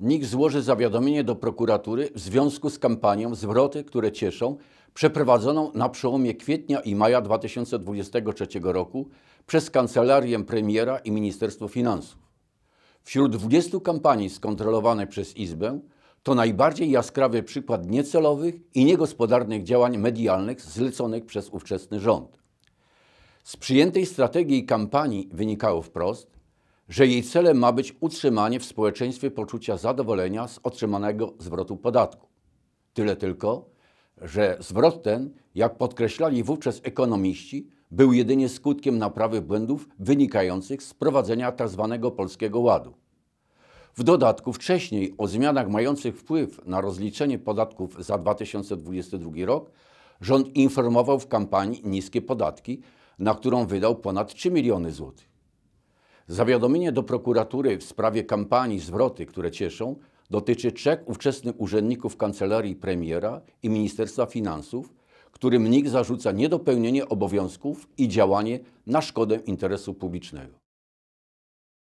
NIK złoży zawiadomienie do prokuratury w związku z kampanią Zwroty, które cieszą, przeprowadzoną na przełomie kwietnia i maja 2023 roku przez Kancelarię Premiera i Ministerstwo Finansów. Wśród 20 kampanii skontrolowanych przez Izbę to najbardziej jaskrawy przykład niecelowych i niegospodarnych działań medialnych zleconych przez ówczesny rząd. Z przyjętej strategii kampanii wynikało wprost, że jej celem ma być utrzymanie w społeczeństwie poczucia zadowolenia z otrzymanego zwrotu podatku. Tyle tylko, że zwrot ten, jak podkreślali wówczas ekonomiści, był jedynie skutkiem naprawy błędów wynikających z prowadzenia tzw. polskiego ładu. W dodatku wcześniej o zmianach mających wpływ na rozliczenie podatków za 2022 rok rząd informował w kampanii niskie podatki, na którą wydał ponad 3 miliony złotych. Zawiadomienie do prokuratury w sprawie kampanii zwroty, które cieszą, dotyczy trzech ówczesnych urzędników kancelarii premiera i Ministerstwa Finansów, którym NIK zarzuca niedopełnienie obowiązków i działanie na szkodę interesu publicznego.